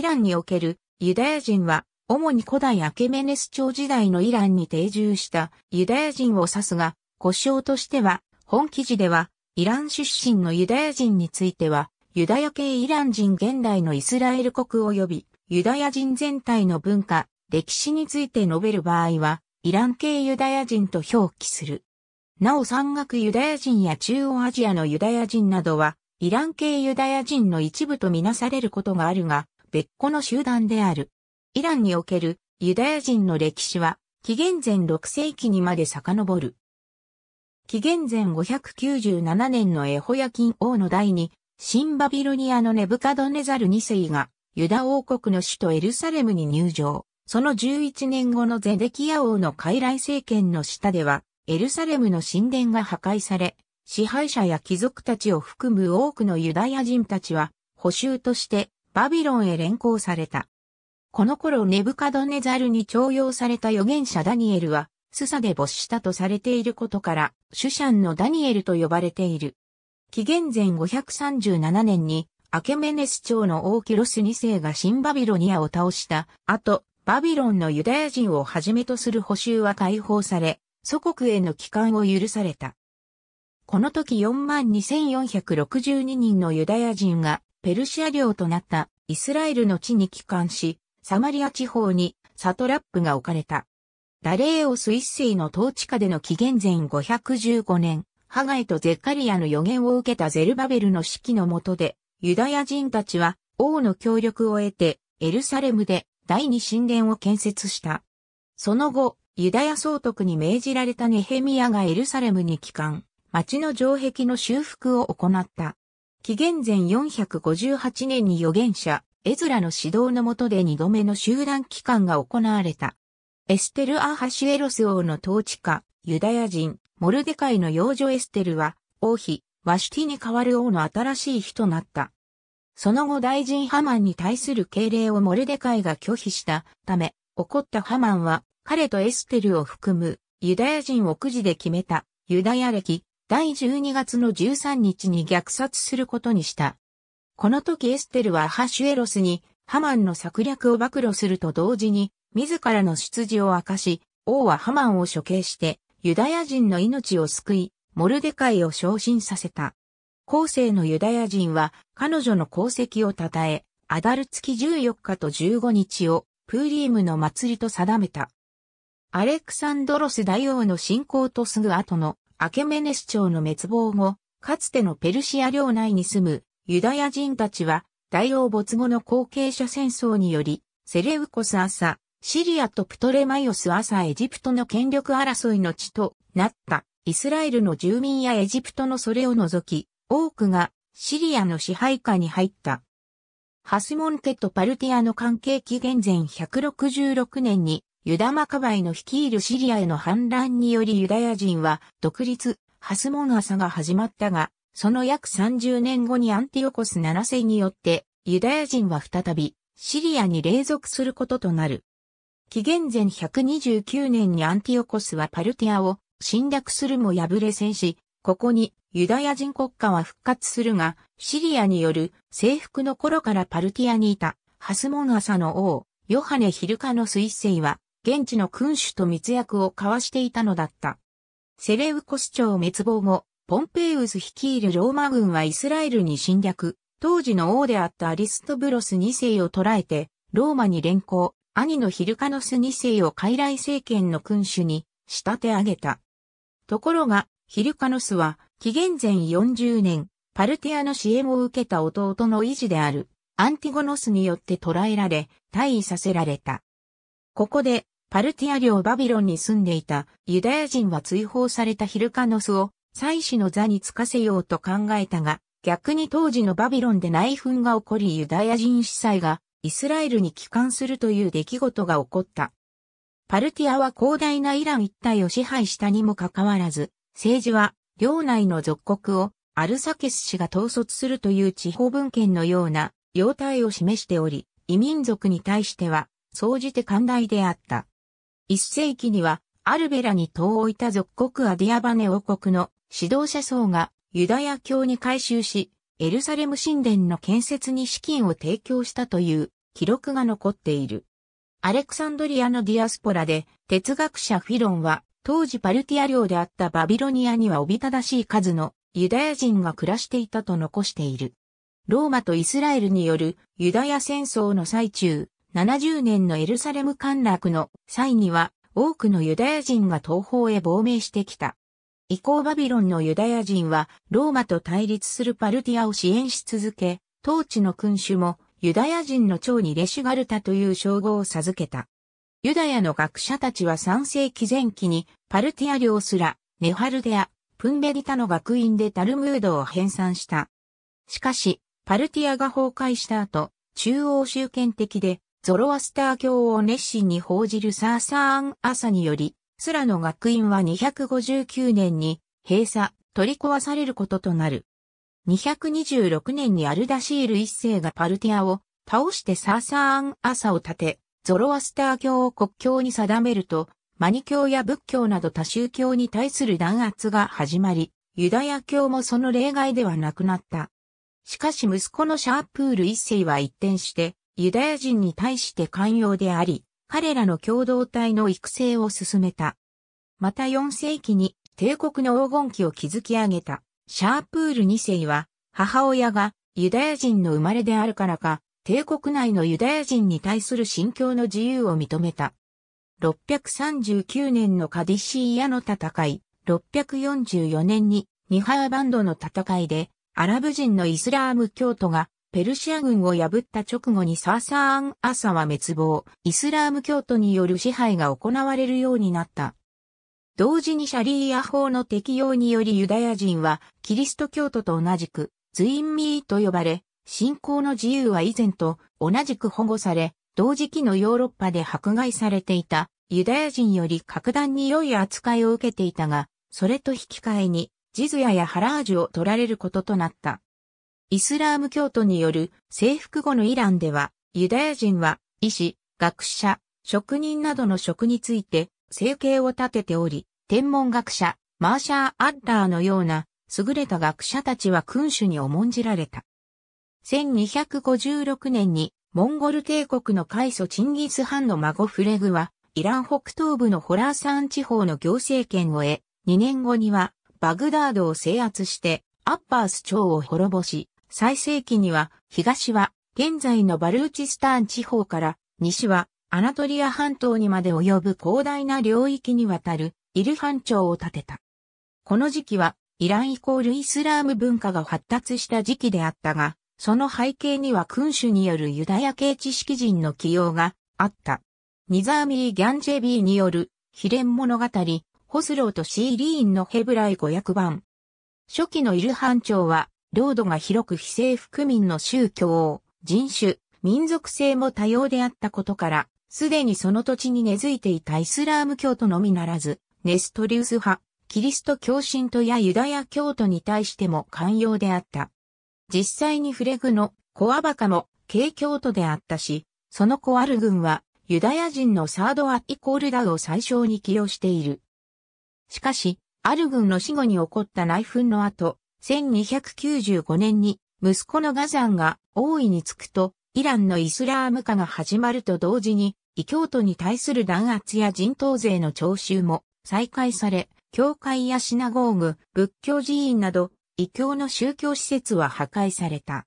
イランにおけるユダヤ人は、主に古代アケメネス朝時代のイランに定住したユダヤ人を指すが、故障としては、本記事では、イラン出身のユダヤ人については、ユダヤ系イラン人現代のイスラエル国及び、ユダヤ人全体の文化、歴史について述べる場合は、イラン系ユダヤ人と表記する。なお山岳ユダヤ人や中央アジアのユダヤ人などは、イラン系ユダヤ人の一部とみなされることがあるが、別個の集団である。イランにおけるユダヤ人の歴史は、紀元前6世紀にまで遡る。紀元前597年のエホヤキン王の代に、新バビロニアのネブカドネザル2世が、ユダ王国の首都エルサレムに入場。その11年後のゼデキヤ王の傀儡政権の下では、エルサレムの神殿が破壊され、支配者や貴族たちを含む多くのユダヤ人たちは、補修としてバビロンへ連行された。この頃ネブカドネザルに徴用された預言者ダニエルは、スサで没したとされていることから、シュシャンのダニエルと呼ばれている。紀元前537年に、アケメネス朝の王キロス2世が新バビロニアを倒した後、バビロンのユダヤ人をはじめとする補修は解放され、祖国への帰還を許された。この時42,462人のユダヤ人がペルシア領となったイスラエルの地に帰還し、サマリア地方にサトラップが置かれた。ダレーオス一世の統治下での紀元前515年、ハガイとゼッカリアの予言を受けたゼルバベルの指揮の下で、ユダヤ人たちは王の協力を得て、エルサレムで第二神殿を建設した。その後、ユダヤ総督に命じられたネヘミヤがエルサレムに帰還、町の城壁の修復を行った。紀元前458年に預言者、エズラの指導の下で2度目の集団期間が行われた。エステル・アハシエロス王の統治下、ユダヤ人、モルデカイの幼女エステルは、王妃、ワシュティに代わる王の新しい日となった。その後大臣ハマンに対する敬礼をモルデカイが拒否したため、怒ったハマンは、彼とエステルを含むユダヤ人をくじで決めたユダヤ歴第12月の13日に虐殺することにした。この時エステルはハシュエロスにハマンの策略を暴露すると同時に、自らの出自を明かし、王はハマンを処刑して、ユダヤ人の命を救い、モルデカイを昇進させた。後世のユダヤ人は、彼女の功績を称え、アダル月14日と15日を、プーリームの祭りと定めた。アレクサンドロス大王の信仰とすぐ後のアケメネス朝の滅亡後、かつてのペルシア領内に住むユダヤ人たちは大王没後の後継者戦争により、セレウコス朝、シリアとプトレマイオス朝エジプトの権力争いの地となったイスラエルの住民やエジプトのそれを除き、多くがシリアの支配下に入った。ハスモン家とパルティアの関係紀元前166年にユダ・マカバイの率いるシリアへの反乱によりユダヤ人は独立、ハスモナサが始まったが、その約30年後にアンティオコス7世によってユダヤ人は再びシリアに隷属することとなる。紀元前129年にアンティオコスはパルティアを侵略するも敗れ戦し、ここにユダヤ人国家は復活するが、シリアによる征服の頃からパルティアにいたハスモナサの王、ヨハネ・ヒルカの彗星は現地の君主と密約を交わしていたのだった。セレウコス朝滅亡後、ポンペイウス率いるローマ軍はイスラエルに侵略、当時の王であったアリストブロス2世を捕らえて、ローマに連行、兄のヒルカノス2世を傀儡政権の君主に仕立て上げた。ところが、ヒルカノスは、紀元前40年、パルティアの支援を受けた弟の維持である、アンティゴノスによって捕らえられ、退位させられた。ここで、パルティア領バビロンに住んでいたユダヤ人は追放されたヒルカノスを祭祀の座につかせようと考えたが、逆に当時のバビロンで内紛が起こりユダヤ人司祭がイスラエルに帰還するという出来事が起こった。パルティアは広大なイラン一帯を支配したにもかかわらず、政治は領内の属国をアルサケス氏が統率するという地方文献のような様態を示しており、異民族に対しては、総じて寛大であった。一世紀にはアルベラに遠置いた属国アディアバネ王国の指導者層がユダヤ教に改宗し、エルサレム神殿の建設に資金を提供したという記録が残っている。アレクサンドリアのディアスポラで哲学者フィロンは当時パルティア領であったバビロニアにはおびただしい数のユダヤ人が暮らしていたと残している。ローマとイスラエルによるユダヤ戦争の最中、70年のエルサレム陥落の際には多くのユダヤ人が東方へ亡命してきた。以降バビロンのユダヤ人はローマと対立するパルティアを支援し続け、当地の君主もユダヤ人の長にレシュガルタという称号を授けた。ユダヤの学者たちは3世紀前期にパルティア領すら、ネハルデア、プンベリタの学院でタルムードを編纂した。しかし、パルティアが崩壊した後、中央集権的でゾロアスター教を熱心に報じるサーサーン・アサにより、スラの学院は259年に閉鎖、取り壊されることとなる。226年にアルダシール一世がパルティアを倒してサーサーン・アサを立て、ゾロアスター教を国教に定めると、マニ教や仏教など多宗教に対する弾圧が始まり、ユダヤ教もその例外ではなくなった。しかし息子のシャープール一世は一転して、ユダヤ人に対して寛容であり、彼らの共同体の育成を進めた。また4世紀に帝国の黄金期を築き上げたシャープール2世は母親がユダヤ人の生まれであるからか帝国内のユダヤ人に対する信教の自由を認めた。639年のカディシーヤの戦い、644年にニハーバンドの戦いでアラブ人のイスラーム教徒がペルシア軍を破った直後にサーサーアン・アサは滅亡、イスラーム教徒による支配が行われるようになった。同時にシャリーア法の適用によりユダヤ人はキリスト教徒と同じくズインミーと呼ばれ、信仰の自由は以前と同じく保護され、同時期のヨーロッパで迫害されていたユダヤ人より格段に良い扱いを受けていたが、それと引き換えにジズヤやハラージュを取られることとなった。イスラーム教徒による征服後のイランでは、ユダヤ人は医師、学者、職人などの職について生計を立てており、天文学者、マーシャー・アッラーのような優れた学者たちは君主に重んじられた。1256年にモンゴル帝国の開祖チンギス・ハンの孫フレグは、イラン北東部のホラーサン地方の行政権を得、2年後にはバグダードを制圧してアッパース朝を滅ぼし、最盛期には、東は、現在のバルーチスターン地方から、西は、アナトリア半島にまで及ぶ広大な領域にわたる、イルハン朝を建てた。この時期は、イランイコールイスラーム文化が発達した時期であったが、その背景には君主によるユダヤ系知識人の起用があった。ニザーミー・ギャンジェビーによる、秘伝物語、ホスローとシーリーンのヘブライ語訳版。初期のイルハン朝は、領土が広く非政府区民の宗教、人種、民族性も多様であったことから、すでにその土地に根付いていたイスラーム教徒のみならず、ネストリウス派、キリスト教信徒やユダヤ教徒に対しても寛容であった。実際にフレグのコアバカも軽教徒であったし、そのコアル軍はユダヤ人のサードアイコールダウを最小に起用している。しかし、アル軍の死後に起こった内紛の後、1295年に息子のガザンが王位につくと、イランのイスラーム化が始まると同時に、異教徒に対する弾圧や人頭税の徴収も再開され、教会やシナゴーグ、仏教寺院など、異教の宗教施設は破壊された。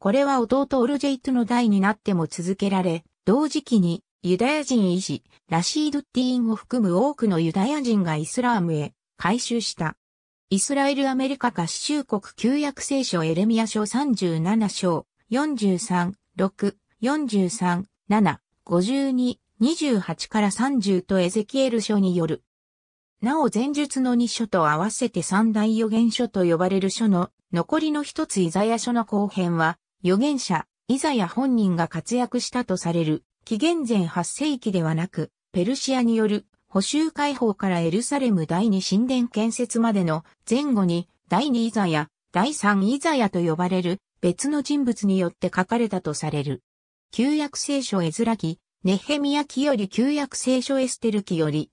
これは弟オルジェイトの代になっても続けられ、同時期にユダヤ人医師、ラシード・ティーンを含む多くのユダヤ人がイスラームへ改修した。イスラエルアメリカ合衆国旧約聖書エレミア書37章、43、6、43、7、52、28から30とエゼキエル書による。なお前述の2書と合わせて三大予言書と呼ばれる書の残りの一つイザヤ書の後編は、預言者、イザヤ本人が活躍したとされる、紀元前8世紀ではなく、ペルシアによる補修解放からエルサレム第二神殿建設までの前後に第二イザヤ、第三イザヤと呼ばれる別の人物によって書かれたとされる。旧約聖書エズラ記、ネヘミヤ記より旧約聖書エステル記より。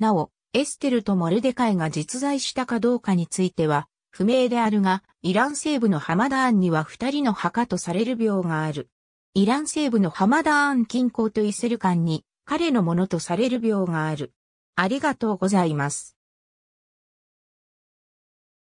なお、エステルとモルデカイが実在したかどうかについては、不明であるが、イラン西部のハマダーンには二人の墓とされる病がある。イラン西部のハマダーン近郊とイセル間に、彼のものとされる病がある。ありがとうございます。